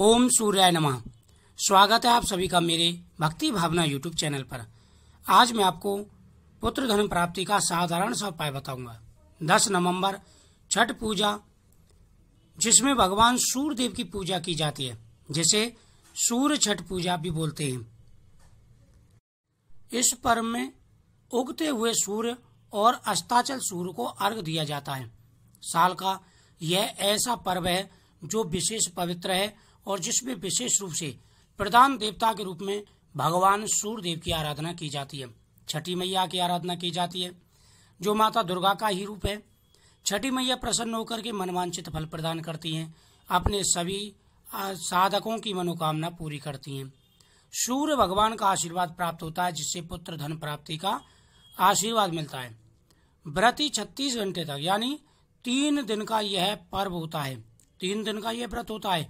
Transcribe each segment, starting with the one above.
ओम सूर्याय नमा स्वागत है आप सभी का मेरे भक्ति भावना यूट्यूब चैनल पर आज मैं आपको पुत्र धन प्राप्ति का साधारण सा उपाय बताऊंगा 10 नवंबर छठ पूजा जिसमें भगवान सूर्य देव की पूजा की जाती है जिसे सूर्य छठ पूजा भी बोलते हैं इस पर्व में उगते हुए सूर्य और अस्ताचल सूर्य को अर्घ दिया जाता है साल का यह ऐसा पर्व है जो विशेष पवित्र है और जिसमें विशेष रूप से प्रधान देवता के रूप में भगवान सूर्यदेव की आराधना की जाती है छठी मैया की आराधना की जाती है जो माता दुर्गा का ही रूप है छठी मैया प्रसन्न होकर के मनवांचित फल प्रदान करती हैं अपने सभी साधकों की मनोकामना पूरी करती हैं सूर्य भगवान का आशीर्वाद प्राप्त होता है जिससे पुत्र धन प्राप्ति का आशीर्वाद मिलता है व्रती छत्तीस घंटे तक यानी तीन दिन का यह पर्व होता है तीन दिन का यह व्रत होता है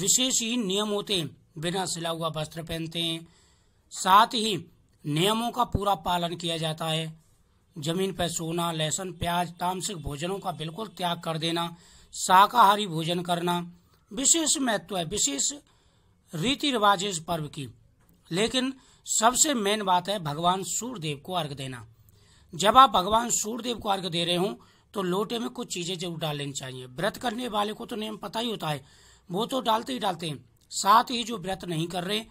विशेष ही नियम होते हैं बिना सिला हुआ वस्त्र पहनते हैं साथ ही नियमों का पूरा पालन किया जाता है जमीन पर सोना लहसुन प्याज तामसिक भोजनों का बिल्कुल त्याग कर देना शाकाहारी भोजन करना विशेष महत्व है विशेष रीति रिवाज इस पर्व की लेकिन सबसे मेन बात है भगवान सूर्यदेव को अर्घ देना जब आप भगवान सूर्यदेव को अर्घ दे रहे हो तो लोटे में कुछ चीजें जरूर डाल लेनी चाहिए व्रत करने वाले को तो नियम पता ही होता है वो तो डालते ही डालते हैं साथ ही जो व्रत नहीं कर रहे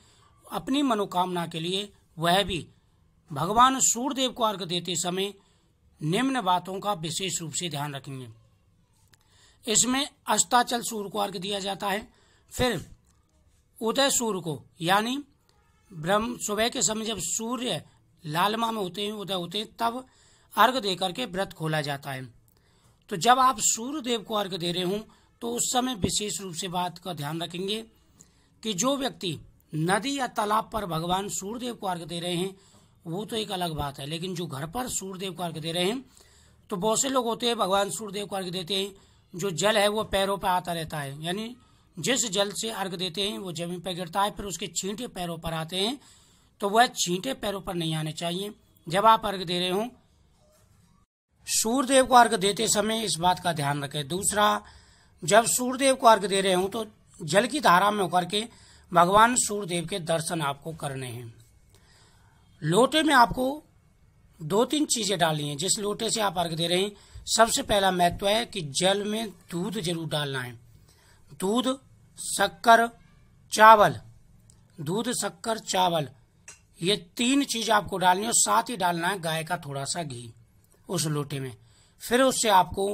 अपनी मनोकामना के लिए वह भी भगवान सूर्यदेव को अर्घ देते समय निम्न बातों का विशेष रूप से ध्यान रखेंगे इसमें अस्ताचल सूर्य को अर्घ दिया जाता है फिर उदय सूर्य को यानी ब्रह्म सुबह के समय जब सूर्य लालमा में होते हैं उदय होते हैं तब अर्घ दे करके व्रत खोला जाता है तो जब आप सूर्य देव को अर्घ दे रहे हों तो उस समय विशेष रूप से बात का ध्यान रखेंगे कि जो व्यक्ति नदी या तालाब पर भगवान सूर्यदेव को अर्घ दे रहे हैं वो तो एक अलग बात है लेकिन जो घर पर सूर्यदेव को अर्घ दे रहे हैं तो बहुत से लोग होते हैं भगवान सूर्यदेव को अर्घ देते हैं जो जल है वो पैरों पर आता रहता है यानी जिस जल से अर्घ देते हैं वो जमीन पर गिरता है फिर उसके छींटे पैरों पर आते हैं तो वह छींटे पैरों पर नहीं आने चाहिए जब आप अर्घ दे रहे हो सूर्यदेव को अर्घ देते समय इस बात का ध्यान रखें दूसरा जब सूर्यदेव को अर्घ दे रहे हो तो जल की धारा में होकर के भगवान सूर्यदेव के दर्शन आपको करने हैं लोटे में आपको दो तीन चीजें डालनी है जिस लोटे से आप अर्घ दे रहे हैं सबसे पहला महत्व है कि जल में दूध जरूर डालना है दूध शक्कर चावल दूध शक्कर चावल ये तीन चीज आपको डालनी है और साथ ही डालना है गाय का थोड़ा सा घी उस लोटे में फिर उससे आपको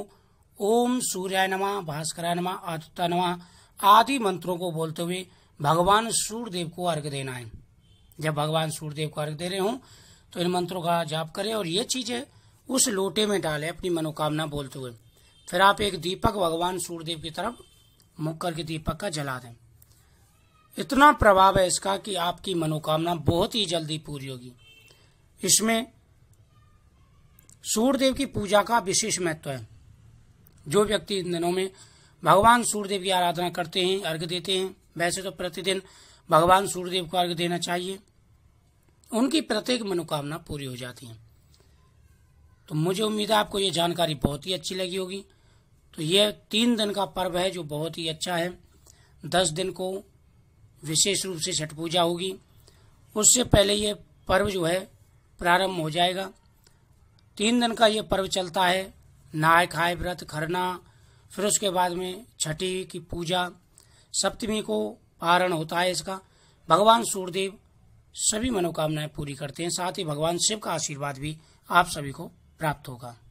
ओम सूर्याय नमा भास्कराय नमा आदित्य नमा आदि मंत्रों को बोलते हुए भगवान सूर्यदेव को अर्घ देना है जब भगवान सूर्यदेव को अर्घ दे रहे हों तो इन मंत्रों का जाप करें और ये चीजें उस लोटे में डालें अपनी मनोकामना बोलते हुए फिर आप एक दीपक भगवान सूर्यदेव की तरफ मुख करके दीपक का जला दें इतना प्रभाव है इसका कि आपकी मनोकामना बहुत ही जल्दी पूरी होगी इसमें सूर्यदेव की पूजा का विशेष महत्व है जो व्यक्ति इन दिनों में भगवान सूर्यदेव की आराधना करते हैं अर्घ देते हैं वैसे तो प्रतिदिन भगवान सूर्यदेव को अर्घ देना चाहिए उनकी प्रत्येक मनोकामना पूरी हो जाती है तो मुझे उम्मीद है आपको ये जानकारी बहुत ही अच्छी लगी होगी तो ये तीन दिन का पर्व है जो बहुत ही अच्छा है दस दिन को विशेष रूप से छठ पूजा होगी उससे पहले ये पर्व जो है प्रारंभ हो जाएगा तीन दिन का ये पर्व चलता है नहाय खाए व्रत खरना फिर उसके बाद में छठी की पूजा सप्तमी को पारण होता है इसका भगवान सूर्यदेव सभी मनोकामनाएं पूरी करते हैं साथ ही भगवान शिव का आशीर्वाद भी आप सभी को प्राप्त होगा